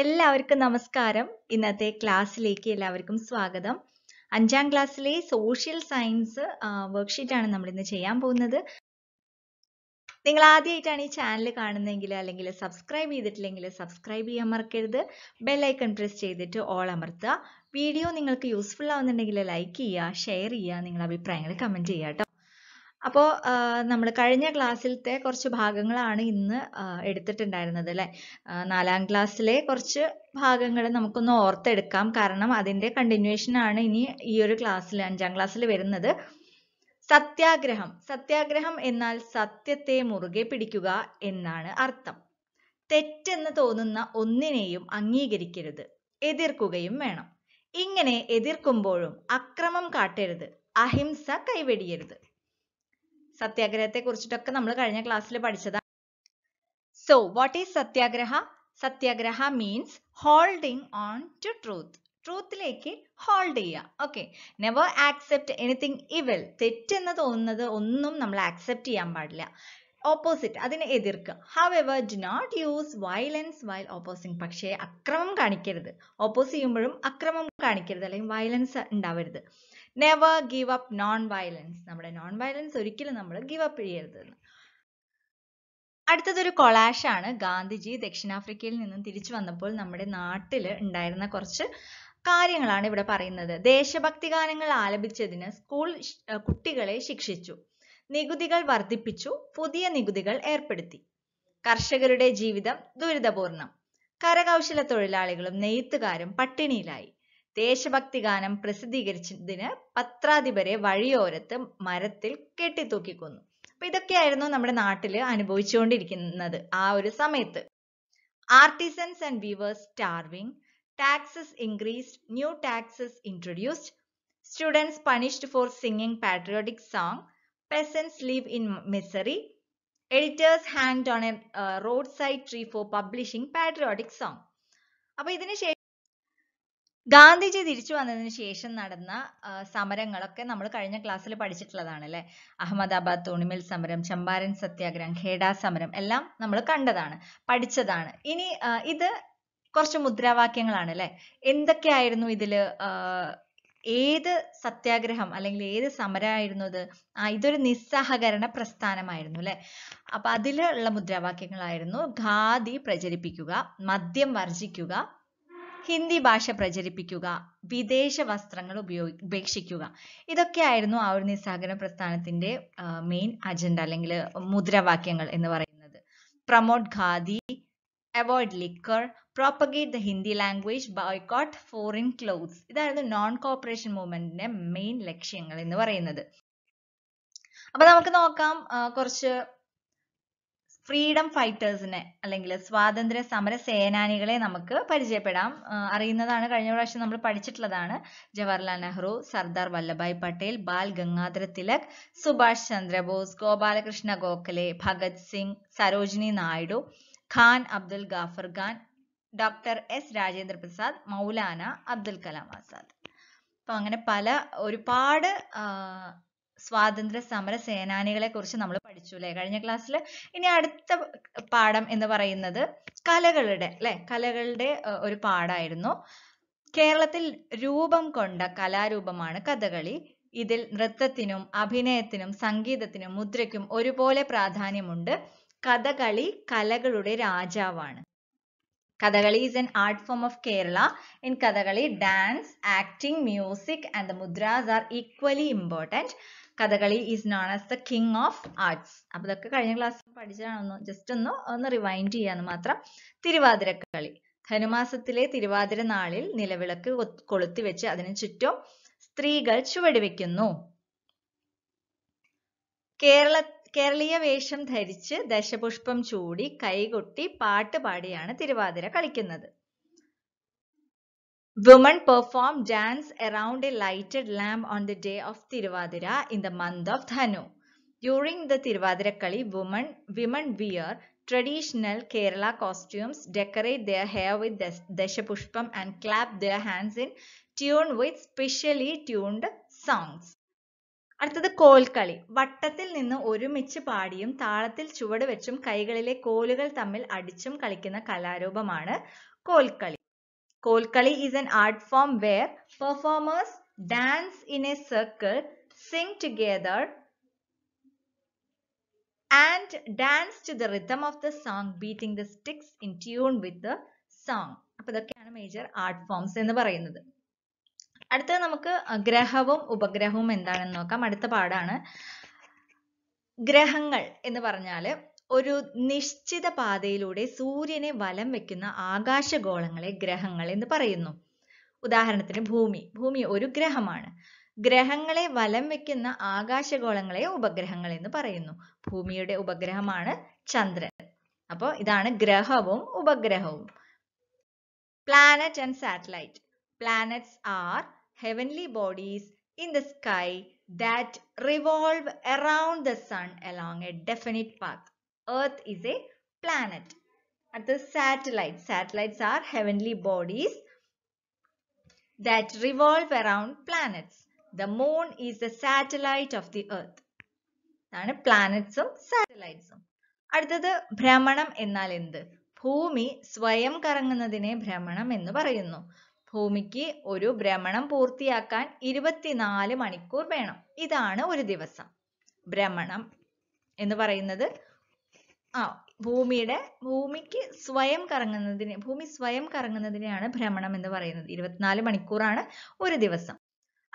എല്ലാവർക്കും നമസ്കാരം ഇന്നത്തെ ക്ലാസ്സിലേക്ക് എല്ലാവർക്കും സ്വാഗതം അഞ്ചാം ക്ലാസ്സിലെ സോഷ്യൽ സയൻസ് വർക്ക്ഷീറ്റ് ആണ് നമ്മൾ ഇന്ന് ചെയ്യാൻ പോകുന്നത് നിങ്ങൾ ആദ്യമായിട്ടാണ് ഈ ചാനൽ കാണുന്നതെങ്കിൽ അല്ലെങ്കിൽ സബ്സ്ക്രൈബ് ചെയ്തിട്ടില്ലെങ്കിൽ സബ്സ്ക്രൈബ് ചെയ്യാൻ മറക്കരുത് ബെല്ലൈക്കൺ പ്രസ് ചെയ്തിട്ട് ഓൾ അമർത്തുക വീഡിയോ നിങ്ങൾക്ക് യൂസ്ഫുൾ ആവുന്നുണ്ടെങ്കിൽ ലൈക്ക് ചെയ്യുക ഷെയർ ചെയ്യുക നിങ്ങളുടെ അഭിപ്രായങ്ങൾ കമൻറ്റ് ചെയ്യുക കേട്ടോ അപ്പോൾ നമ്മൾ കഴിഞ്ഞ ക്ലാസ്സിലത്തെ കുറച്ച് ഭാഗങ്ങളാണ് ഇന്ന് എടുത്തിട്ടുണ്ടായിരുന്നത് അല്ലേ നാലാം ക്ലാസ്സിലെ കുറച്ച് ഭാഗങ്ങൾ നമുക്കൊന്ന് ഓർത്തെടുക്കാം കാരണം അതിൻ്റെ കണ്ടിന്യൂഷൻ ആണ് ഇനി ഈ ഒരു ക്ലാസ്സിൽ അഞ്ചാം ക്ലാസ്സിൽ വരുന്നത് സത്യാഗ്രഹം സത്യാഗ്രഹം എന്നാൽ സത്യത്തെ മുറുകെ പിടിക്കുക എന്നാണ് അർത്ഥം തെറ്റെന്ന് തോന്നുന്ന ഒന്നിനെയും അംഗീകരിക്കരുത് എതിർക്കുകയും വേണം ഇങ്ങനെ എതിർക്കുമ്പോഴും അക്രമം കാട്ടരുത് അഹിംസ കൈവെടിയരുത് സത്യാഗ്രഹത്തെ കുറിച്ചിട്ടൊക്കെ നമ്മൾ കഴിഞ്ഞ ക്ലാസ്സിൽ പഠിച്ചതാണ് so what is satyagraha satyagraha means holding on to truth ട്രൂത്തിലേക്ക് ഹോൾഡ് ചെയ്യുക okay never accept anything evil തെറ്റെന്ന് തോന്നുന്നത് ഒന്നും നമ്മൾ ആക്സെപ്റ്റ് ചെയ്യാൻ പാടില്ല ഓപ്പോസിറ്റ് അതിനെ എതിർക്കുക however do not use violence while opposing പക്ഷേ അക്രമം കാണിക്കരുത് ഓപ്പോസ് ചെയ്യുമ്പോഴും അക്രമം കാണിക്കരുത് അല്ലെങ്കിൽ വയലൻസ് ഉണ്ടാവരുത് never give up non violence നമ്മുടെ നോൺ വയലൻസ് ഒരിക്കലും നമ്മൾ ഗീവ് അപ്പ് ചെയ്യരുത് അടുത്തതൊരു കൊളാഷാണ് ഗാന്ധിജി ദക്ഷിണാഫ്രിക്കയിൽ നിന്നും തിരിച്ചു വന്നപ്പോൾ നമ്മുടെ നാട്ടിൽ ഉണ്ടായിരുന്ന കുറച്ച് കാര്യങ്ങളാണ് ഇവിടെ പറയുന്നത് ദേശഭക്തി ഗാനങ്ങൾ ആലപിച്ചതിന് സ്കൂൾ കുട്ടികളെ ശിക്ഷിച്ചു നികുതികൾ വർദ്ധിപ്പിച്ചു പുതിയ നികുതികൾ ഏർപ്പെടുത്തി കർഷകരുടെ ജീവിതം ദുരിതപൂർണം കരകൗശല തൊഴിലാളികളും നെയ്ത്തുകാരും പട്ടിണിയിലായി ദേശഭക്തി ഗാനം പ്രസിദ്ധീകരിച്ചതിന് പത്രാധിപരെ വഴിയോരത്ത് മരത്തിൽ കെട്ടിത്തൂക്കിക്കൊന്നു അപ്പൊ ഇതൊക്കെയായിരുന്നു നമ്മുടെ നാട്ടിൽ അനുഭവിച്ചുകൊണ്ടിരിക്കുന്നത് ആ ഒരു സമയത്ത് artisans and weavers starving taxes increased new taxes introduced students punished for singing patriotic song peasants live in misery editors hanged on a roadside tree for publishing patriotic song. Uh, അപ്പൊ ഇതിനുശേഷം ഗാന്ധിജി തിരിച്ചു വന്നതിന് ശേഷം നടന്ന സമരങ്ങളൊക്കെ നമ്മൾ കഴിഞ്ഞ ക്ലാസ്സിൽ പഠിച്ചിട്ടുള്ളതാണ് അല്ലെ അഹമ്മദാബാദ് തുണിമിൽ സമരം ചമ്പാരൻ സത്യാഗ്രഹം ഖേഡ സമരം എല്ലാം നമ്മൾ കണ്ടതാണ് പഠിച്ചതാണ് ഇനി ഇത് കുറച്ച് മുദ്രാവാക്യങ്ങളാണ് അല്ലെ എന്തൊക്കെയായിരുന്നു ഇതില് ഏത് സത്യാഗ്രഹം അല്ലെങ്കിൽ ഏത് സമരമായിരുന്നു ഇത് ആ ഇതൊരു നിസ്സഹകരണ പ്രസ്ഥാനമായിരുന്നു അല്ലെ അപ്പൊ അതിലുള്ള മുദ്രാവാക്യങ്ങളായിരുന്നു ഖാദി പ്രചരിപ്പിക്കുക മദ്യം വർജിക്കുക ഹിന്ദി ഭാഷ പ്രചരിപ്പിക്കുക വിദേശ വസ്ത്രങ്ങൾ ഉപയോഗി ഉപേക്ഷിക്കുക ഇതൊക്കെയായിരുന്നു ആ ഒരു നിസ്സഹകരണ പ്രസ്ഥാനത്തിന്റെ മെയിൻ അജണ്ട അല്ലെങ്കിൽ മുദ്രാവാക്യങ്ങൾ എന്ന് പറയുന്നത് promote khadi avoid liquor propagate the Hindi language boycott foreign clothes ഇതായിരുന്നു നോൺ കോപ്പറേഷൻ മൂവ്മെന്റിന്റെ മെയിൻ ലക്ഷ്യങ്ങൾ എന്ന് പറയുന്നത് അപ്പൊ നമുക്ക് നോക്കാം കുറച്ച് ഫ്രീഡം ഫൈറ്റേഴ്സിനെ അല്ലെങ്കിൽ സ്വാതന്ത്ര്യ സമര സേനാനികളെ നമുക്ക് പരിചയപ്പെടാം അറിയുന്നതാണ് കഴിഞ്ഞ പ്രാവശ്യം നമ്മൾ പഠിച്ചിട്ടുള്ളതാണ് ജവഹർലാൽ നെഹ്റു സർദാർ വല്ലഭായ് പട്ടേൽ ബാൽ ഗംഗാധര തിലക് സുഭാഷ് ചന്ദ്രബോസ് ഗോപാലകൃഷ്ണ ഗോഖലെ ഭഗത് സിംഗ് സരോജിനി നായിഡു ഖാൻ അബ്ദുൽ ഗാഫർ ഖാൻ ഡോക്ടർ എസ് രാജേന്ദ്ര പ്രസാദ് മൗലാന അബ്ദുൽ കലാം ആസാദ് അപ്പൊ അങ്ങനെ പല ഒരുപാട് സ്വാതന്ത്ര്യ സമര സേനാനികളെ കുറിച്ച് നമ്മൾ പഠിച്ചു അല്ലെ കഴിഞ്ഞ ക്ലാസ്സിൽ ഇനി അടുത്ത പാഠം എന്ന് പറയുന്നത് കലകളുടെ അല്ലെ കലകളുടെ ഒരു പാഠമായിരുന്നു കേരളത്തിൽ രൂപം കൊണ്ട കലാരൂപമാണ് കഥകളി ഇതിൽ നൃത്തത്തിനും അഭിനയത്തിനും സംഗീതത്തിനും മുദ്രയ്ക്കും ഒരുപോലെ പ്രാധാന്യമുണ്ട് കഥകളി കലകളുടെ രാജാവാണ് Kathakali is an art form of Kerala in Kathakali dance acting music and the mudras are equally important Kathakali is known as the king of arts അപ്പൊ ഇതൊക്കെ കഴിഞ്ഞ ക്ലാസ്സിൽ പഠിച്ചതാണെന്ന് ജസ്റ്റ് ഒന്ന് ഒന്ന് റിവൈൻഡ് ചെയ്യാന്ന് മാത്രം തിരുവാതിരക്കളി ധനുമാസത്തിലെ തിരുവാതിര നാളിൽ നിലവിളക്ക് കൊളുത്തി വെച്ച് അതിനു ചുറ്റും സ്ത്രീകൾ ചുവട് വെക്കുന്നു കേരള കേരളീയ വേഷം ധരിച്ച് ദശപുഷ്പം ചൂടി കൈകൊട്ടി പാട്ട് പാടിയാണ് തിരുവാതിര കളിക്കുന്നത് Women perform dance around a lighted lamp on the day of Tiruvadira in the month of Dhanu. During the Tiruvadira Kali, women, women wear traditional Kerala costumes, decorate their hair with Deshapushpam and clap their hands in tune with specially tuned songs. അടുത്തത് കോൽക്കളി വട്ടത്തിൽ നിന്ന് ഒരുമിച്ച് പാടിയും താളത്തിൽ ചുവട് വെച്ചും കൈകളിലെ കോലുകൾ തമ്മിൽ അടിച്ചും കളിക്കുന്ന കലാരൂപമാണ് Kolkali Kolkali is an art form where performers dance in a circle, sing together and dance to the rhythm of the song beating the sticks in tune with the song. അപ്പോൾ ഇതൊക്കെയാണ് മേജർ ആർട്ട് ഫോംസ് എന്ന് പറയുന്നത് അടുത്തത് നമുക്ക് ഗ്രഹവും ഉപഗ്രഹവും എന്താണെന്ന് നോക്കാം അടുത്ത പാടാണ് ഗ്രഹങ്ങൾ എന്ന് പറഞ്ഞാൽ ഒരു നിശ്ചിത പാതയിലൂടെ സൂര്യനെ വലം വെക്കുന്ന ആകാശഗോളങ്ങളെ ഗ്രഹങ്ങൾ എന്ന് പറയുന്നു ഉദാഹരണത്തിന് ഭൂമി ഭൂമി ഒരു ഗ്രഹമാണ് ഗ്രഹങ്ങളെ വലം വെക്കുന്ന ആകാശഗോളങ്ങളെ ഉപഗ്രഹങ്ങൾ എന്ന് പറയുന്നു ഭൂമിയുടെ ഉപഗ്രഹമാണ് ചന്ദ്രൻ അപ്പോൾ ഇതാണ് ഗ്രഹവും ഉപഗ്രഹവും planet and satellite planets are heavenly bodies in the sky that revolve around the sun along a definite path Earth is a planet. At the satellite, satellites are heavenly bodies that revolve around planets. The moon is the satellite of the earth. ആണ് പ്ലാനറ്റ്സും സാറ്റലൈറ്റ്സും അടുത്തത് ഭ്രമണം എന്നാൽ എന്ത് ഭൂമി സ്വയം കറങ്ങുന്നതിനെ ഭ്രമണം എന്ന് പറയുന്നു ഭൂമിക്ക് ഒരു ഭ്രമണം പൂർത്തിയാക്കാൻ ഇരുപത്തിനാല് മണിക്കൂർ വേണം ഇതാണ് ഒരു ദിവസം ഭ്രമണം എന്ന് പറയുന്നത് ആ ഭൂമിയുടെ ഭൂമിക്ക് സ്വയം കറങ്ങുന്നതിനെ ഭൂമി സ്വയം കറങ്ങുന്നതിനെയാണ് ഭ്രമണം എന്ന് പറയുന്നത് ഇരുപത്തിനാല് മണിക്കൂറാണ് ഒരു ദിവസം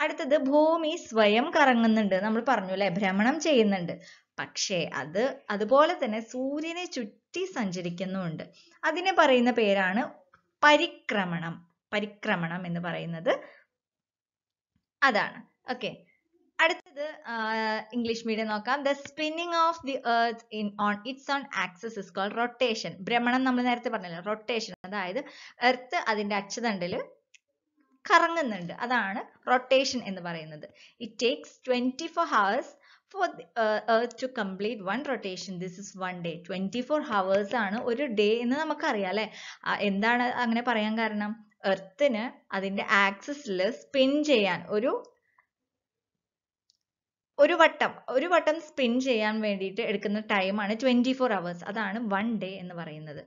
അടുത്തത് ഭൂമി സ്വയം കറങ്ങുന്നുണ്ട് നമ്മൾ പറഞ്ഞു അല്ലെ ഭ്രമണം ചെയ്യുന്നുണ്ട് പക്ഷേ അത് അതുപോലെ തന്നെ സൂര്യനെ ചുറ്റി സഞ്ചരിക്കുന്നുമുണ്ട് അതിനെ പറയുന്ന പേരാണ് പരിക്രമണം പരിക്രമണം എന്ന് പറയുന്നത് അതാണ് ഓക്കെ അടുത്തത് ഇംഗ്ലീഷ് മീഡിയം നോക്കാം the spinning of the earth in on its own axis is called rotation ഭ്രമണം നമ്മൾ നേരത്തെ പറഞ്ഞല്ലോ റൊട്ടേഷൻ അതായത് എർത്ത് അതിന്റെ അച്ചുതണ്ടിൽ കറങ്ങുന്നുണ്ട് അതാണ് റൊട്ടേഷൻ എന്ന് പറയുന്നത് it takes twenty four hours for earth to complete one rotation this is one day twenty four hours ആണ് ഒരു ഡേ എന്ന് നമുക്കറിയാം അല്ലെ എന്താണ് അങ്ങനെ പറയാൻ കാരണം എർത്തിന് അതിന്റെ ആക്സിസിൽ സ്പിൻ ചെയ്യാൻ ഒരു ഒരു വട്ടം ഒരു വട്ടം സ്പിൻ ചെയ്യാൻ വേണ്ടിയിട്ട് എടുക്കുന്ന ടൈമാണ് ട്വൻറ്റി ഫോർ അവേഴ്സ് അതാണ് വൺ ഡേ എന്ന് പറയുന്നത്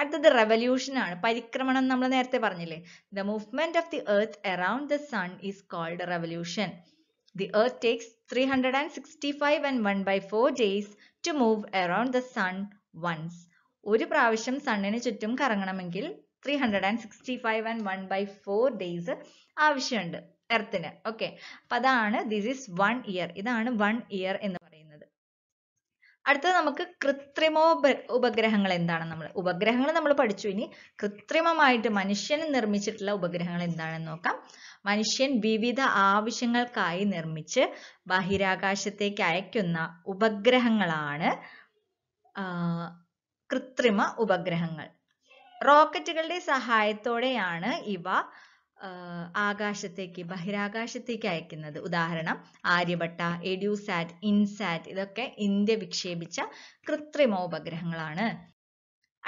അടുത്തത് റെവല്യൂഷൻ ആണ് പരിക്രമണം നമ്മൾ നേരത്തെ പറഞ്ഞില്ലേ the movement of the earth around the sun is called revolution the earth takes three hundred and sixty five and one by four days to move around the sun once ഒരു പ്രാവശ്യം സണ്ണിന് ചുറ്റും കറങ്ങണമെങ്കിൽ ത്രീ hundred and sixty five and one by four ഡേയ്സ് ആവശ്യമുണ്ട് എർത്തിന് okay അപ്പൊ അതാണ് ദിസ് ഈസ് വൺ ഇയർ ഇതാണ് വൺ ഇയർ എന്ന് പറയുന്നത് അടുത്തത് നമുക്ക് കൃത്രിമോ ഉപഗ്രഹങ്ങൾ എന്താണ് നമ്മൾ ഉപഗ്രഹങ്ങൾ നമ്മൾ പഠിച്ചു ഇനി കൃത്രിമമായിട്ട് മനുഷ്യന് നിർമ്മിച്ചിട്ടുള്ള ഉപഗ്രഹങ്ങൾ എന്താണെന്ന് നോക്കാം മനുഷ്യൻ വിവിധ ആവശ്യങ്ങൾക്കായി നിർമ്മിച്ച് ബഹിരാകാശത്തേക്ക് അയക്കുന്ന ഉപഗ്രഹങ്ങളാണ് കൃത്രിമ ഉപഗ്രഹങ്ങൾ റോക്കറ്റുകളുടെ സഹായത്തോടെയാണ് ഇവ ആകാശത്തേക്ക് ബഹിരാകാശത്തേക്ക് അയക്കുന്നത് ഉദാഹരണം ആര്യഭട്ട എഡ്യൂസാറ്റ് ഇൻസാറ്റ് ഇതൊക്കെ ഇന്ത്യ വിക്ഷേപിച്ച കൃത്രിമോപഗ്രഹങ്ങളാണ്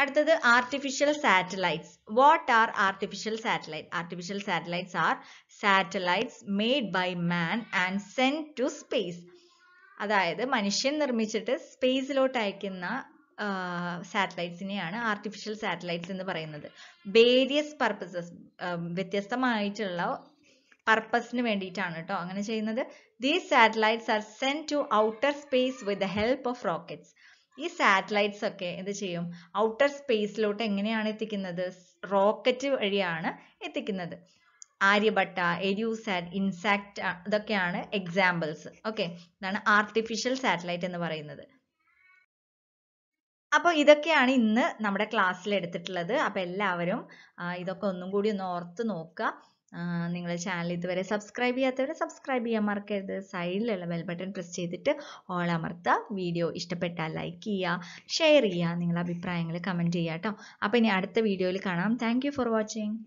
അടുത്തത് artificial satellites what are artificial satellite artificial satellites are satellites made by man and send to space അതായത് മനുഷ്യൻ നിർമ്മിച്ചിട്ട് സ്പേസിലോട്ട് അയക്കുന്ന സാറ്റലൈറ്റ്സിനെയാണ് ആർട്ടിഫിഷ്യൽ സാറ്റലൈറ്റ്സ് എന്ന് പറയുന്നത് വേരിയസ് പർപ്പസസ് വ്യത്യസ്തമായിട്ടുള്ള പർപ്പസിന് വേണ്ടിയിട്ടാണ് കേട്ടോ അങ്ങനെ ചെയ്യുന്നത് these satellites are send to outer space with the help of rockets ഈ സാറ്റലൈറ്റ്സ് ഒക്കെ എന്ത് ചെയ്യും ഔട്ടർ സ്പേസിലോട്ട് എങ്ങനെയാണ് എത്തിക്കുന്നത് റോക്കറ്റ് വഴിയാണ് എത്തിക്കുന്നത് ആര്യഭട്ട എരിയൂസാറ്റ് ഇൻസാക്ട് ഇതൊക്കെയാണ് എക്സാമ്പിൾസ് ഓക്കെ ഇതാണ് ആർട്ടിഫിഷ്യൽ സാറ്റലൈറ്റ് എന്ന് പറയുന്നത് അപ്പോൾ ഇതൊക്കെയാണ് ഇന്ന് നമ്മുടെ ക്ലാസ്സിൽ എടുത്തിട്ടുള്ളത് അപ്പോൾ എല്ലാവരും ഇതൊക്കെ ഒന്നും കൂടി ഒന്ന് ഓർത്ത് നോക്കുക നിങ്ങൾ ചാനൽ ഇതുവരെ സബ്സ്ക്രൈബ് ചെയ്യാത്തവരെ സബ്സ്ക്രൈബ് ചെയ്യാൻ മറക്കരുത് സൈഡിലുള്ള ബെൽ ബട്ടൺ പ്രസ് ചെയ്തിട്ട് ഓൾ അമർത്തുക വീഡിയോ ഇഷ്ടപ്പെട്ടാൽ ലൈക്ക് ചെയ്യുക ഷെയർ ചെയ്യുക നിങ്ങളുടെ അഭിപ്രായങ്ങൾ കമൻറ്റ് ചെയ്യുക കേട്ടോ അപ്പോൾ ഇനി അടുത്ത വീഡിയോയിൽ കാണാം താങ്ക് ഫോർ വാച്ചിങ്